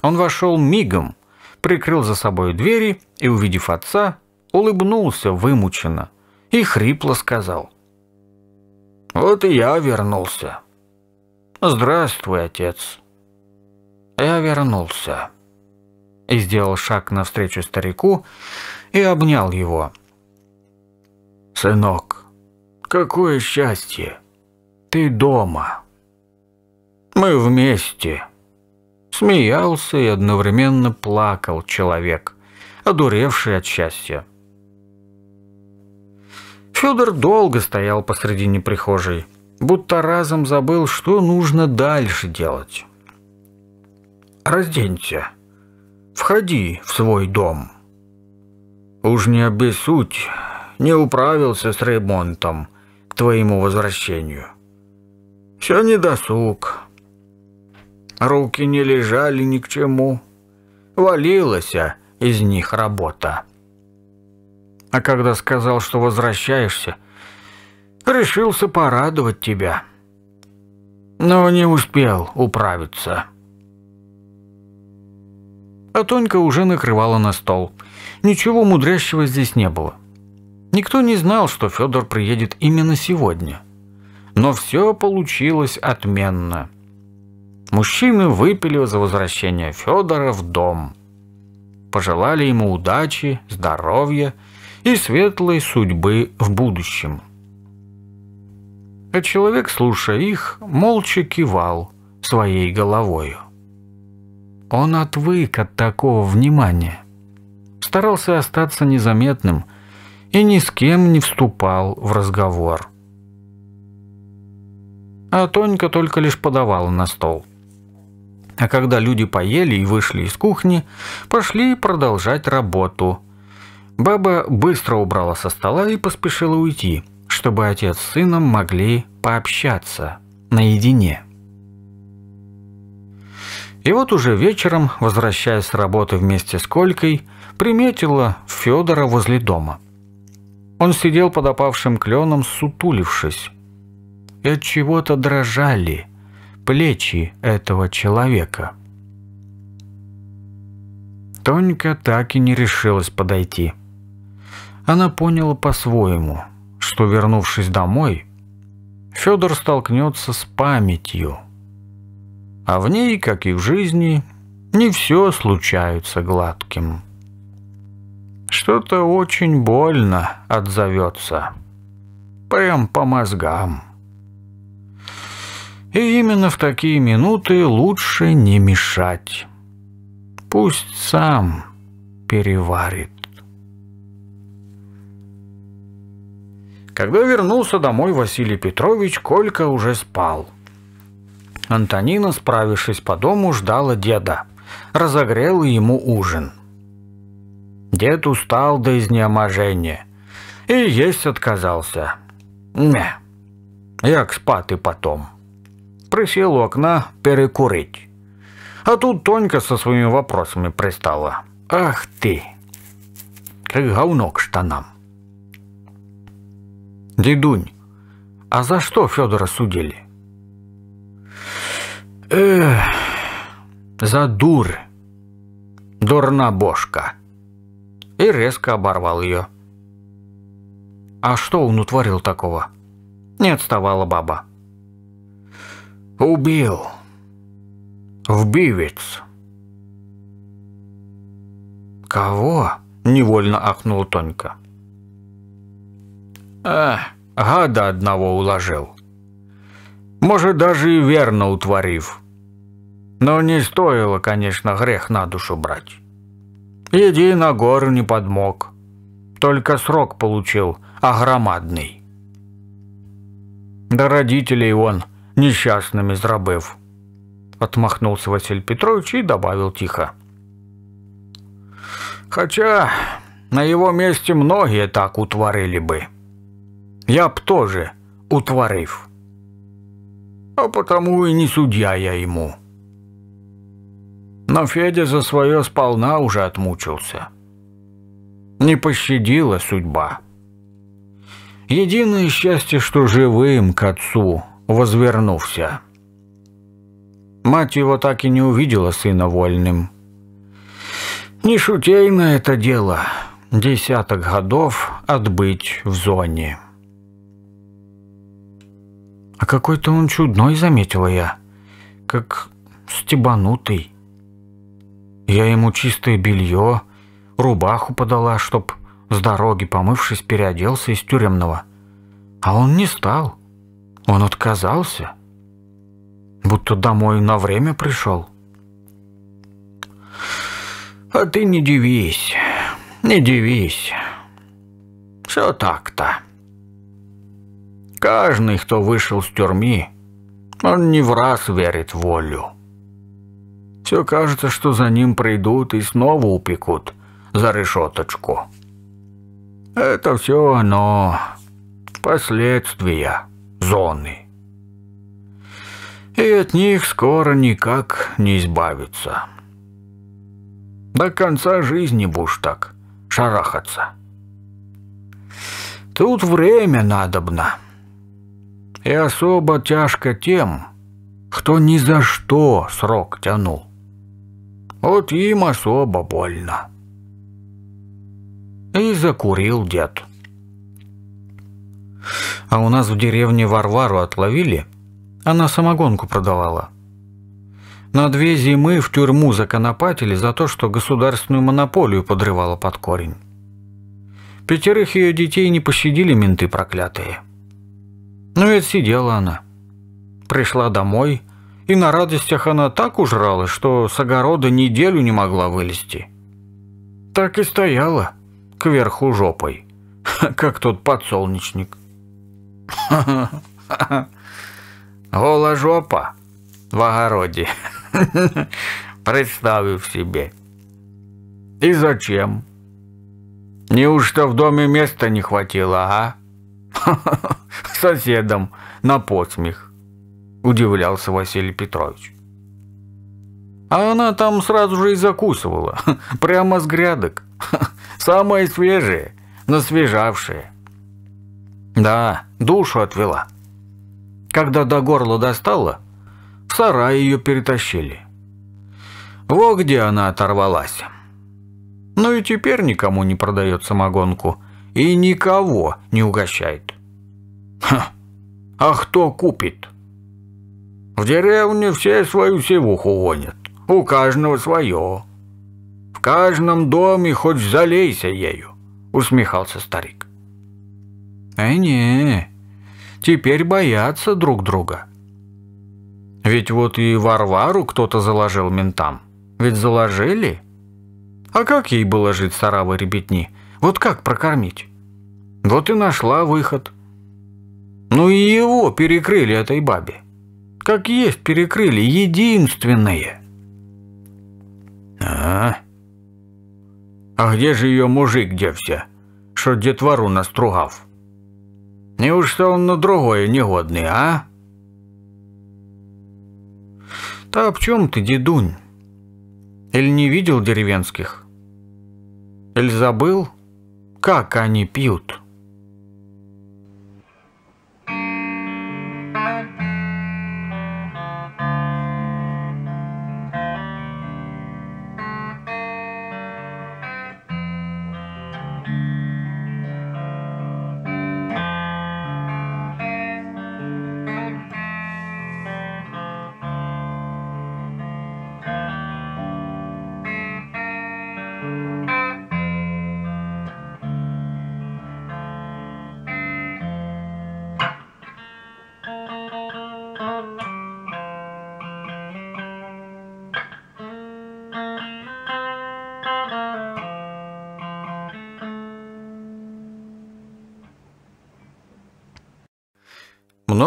Он вошел мигом – прикрыл за собой двери и, увидев отца, улыбнулся вымученно и хрипло сказал. «Вот и я вернулся. Здравствуй, отец». Я вернулся и сделал шаг навстречу старику и обнял его. «Сынок, какое счастье! Ты дома! Мы вместе!» Смеялся и одновременно плакал человек, одуревший от счастья. Федор долго стоял посредине прихожей, будто разом забыл, что нужно дальше делать. «Разденься. Входи в свой дом. Уж не обессудь, не управился с ремонтом к твоему возвращению. Все недосуг, руки не лежали ни к чему. Валилась из них работа. А когда сказал, что возвращаешься, решился порадовать тебя. Но не успел управиться. А Тонька уже накрывала на стол. Ничего мудрящего здесь не было. Никто не знал, что Федор приедет именно сегодня. Но все получилось отменно. Мужчины выпили за возвращение Федора в дом. Пожелали ему удачи, здоровья и светлой судьбы в будущем. А человек, слушая их, молча кивал своей головою. Он отвык от такого внимания, старался остаться незаметным и ни с кем не вступал в разговор. А Тонька только лишь подавала на стол. А когда люди поели и вышли из кухни, пошли продолжать работу. Баба быстро убрала со стола и поспешила уйти, чтобы отец с сыном могли пообщаться наедине. И вот уже вечером, возвращаясь с работы вместе с Колькой, приметила Федора возле дома. Он сидел под опавшим кленом, сутулившись. И от чего-то дрожали – плечи этого человека. Тонька так и не решилась подойти. Она поняла по-своему, что, вернувшись домой, Федор столкнется с памятью. А в ней, как и в жизни, не все случается гладким. Что-то очень больно отзовется. Прям по мозгам. И именно в такие минуты лучше не мешать. Пусть сам переварит. Когда вернулся домой Василий Петрович, Колька уже спал. Антонина, справившись по дому, ждала деда. Разогрела ему ужин. Дед устал до изнеможения и есть отказался. Не, я як спати потом присел у окна перекурить. А тут Тонька со своими вопросами пристала. «Ах ты! Как говно к штанам!» «Дедунь, а за что Федора судили?» «Эх, за дур! Дурна бошка!» И резко оборвал ее. «А что он утворил такого?» Не отставала баба. Убил. Вбивец. Кого? Невольно ахнул Тонька. А, гада одного уложил. Может, даже и верно утворив. Но не стоило, конечно, грех на душу брать. Иди на гору не подмог. Только срок получил, а громадный. До родителей он нещасними зробив, отмахнулся Василий Петрович и добавил тихо. Хотя на его месте многие так утворили бы. Я б тоже утворив. А потому и не судья я ему. Но Федя за свое сполна уже отмучился. Не пощадила судьба. Единое счастье, что живым к отцу возвернувся. Мать его так и не увидела сына вольным. Не шутейно это дело. Десяток годов отбыть в зоне. А какой-то он чудной, заметила я. Как стебанутый. Я ему чистое белье, рубаху подала, чтоб с дороги, помывшись, переоделся из тюремного. А он не стал. Он отказался, будто домой на время пришел. А ты не дивись, не дивись. Все так-то. Каждый, кто вышел с тюрьмы, он не в раз верит в волю. Все кажется, что за ним придут и снова упекут за решеточку. Это все оно последствия зоны. И от них скоро никак не избавиться. До конца жизни будешь так шарахаться. Тут время надобно. И особо тяжко тем, кто ни за что срок тянул. Вот им особо больно. И закурил дед. А у нас в деревне Варвару отловили. Она самогонку продавала. На две зимы в тюрьму законопатили за то, что государственную монополию подрывала под корень. Пятерых ее детей не пощадили менты проклятые. Но ну, и сидела она. Пришла домой, и на радостях она так ужралась, что с огорода неделю не могла вылезти. Так и стояла, кверху жопой, <laughs> как тот подсолнечник. Гола жопа в огороде. Представив себе. И зачем? Неужто в доме места не хватило, а? соседам на посмех. Удивлялся Василий Петрович. А она там сразу же и закусывала. Прямо с грядок. Самое свежее, насвежавшее. Да, душу отвела. Когда до горла достала, в сарай ее перетащили. Во где она оторвалась. Ну и теперь никому не продает самогонку и никого не угощает. Ха, а кто купит? В деревне все свою севуху гонят, у каждого свое. В каждом доме хоть залейся ею, усмехался старик. А не, теперь боятся друг друга. Ведь вот и Варвару кто-то заложил ментам. Ведь заложили? А как ей было жить, саравой ребятни? Вот как прокормить? Вот и нашла выход. Ну и его перекрыли этой бабе. Как есть перекрыли, единственное. А, а где же ее мужик девся, что детвору настругав? Неужто он на другое негодный, а? Да об чем ты, дедунь? Или не видел деревенских? Или забыл, как они пьют?»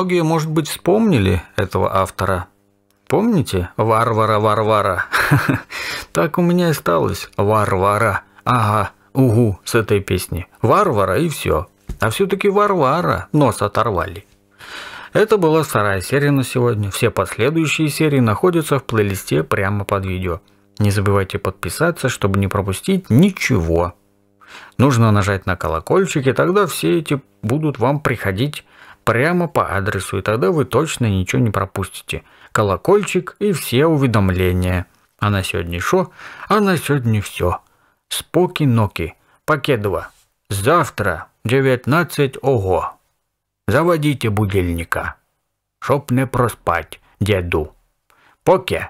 Многие, может быть, вспомнили этого автора. Помните Варвара Варвара? <laughs> Так у меня и осталось Варвара. Ага, угу, с этой песни. Варвара и все. А все-таки Варвара нос оторвали. Это была вторая серия на сегодня. Все последующие серии находятся в плейлисте прямо под видео. Не забывайте подписаться, чтобы не пропустить ничего. Нужно нажать на колокольчик, и тогда все эти будут вам приходить прямо по адресу, и тогда вы точно ничего не пропустите. Колокольчик и все уведомления. А на сьогодні що? А на сегодня все. Споки-ноки. Покедова. Завтра 19 ого. Заводите будильника. Чтоб не проспать, деду Поке.